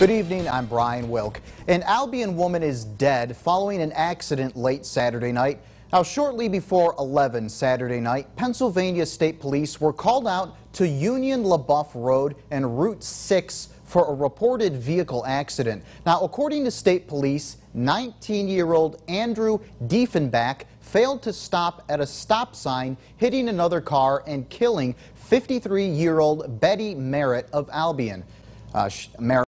Good evening, I'm Brian Wilk. An Albion woman is dead following an accident late Saturday night. Now, shortly before 11 Saturday night, Pennsylvania State Police were called out to Union LaBeouf Road and Route 6 for a reported vehicle accident. Now, according to state police, 19-year-old Andrew Diefenbach failed to stop at a stop sign, hitting another car and killing 53-year-old Betty Merritt of Albion. Uh, Merritt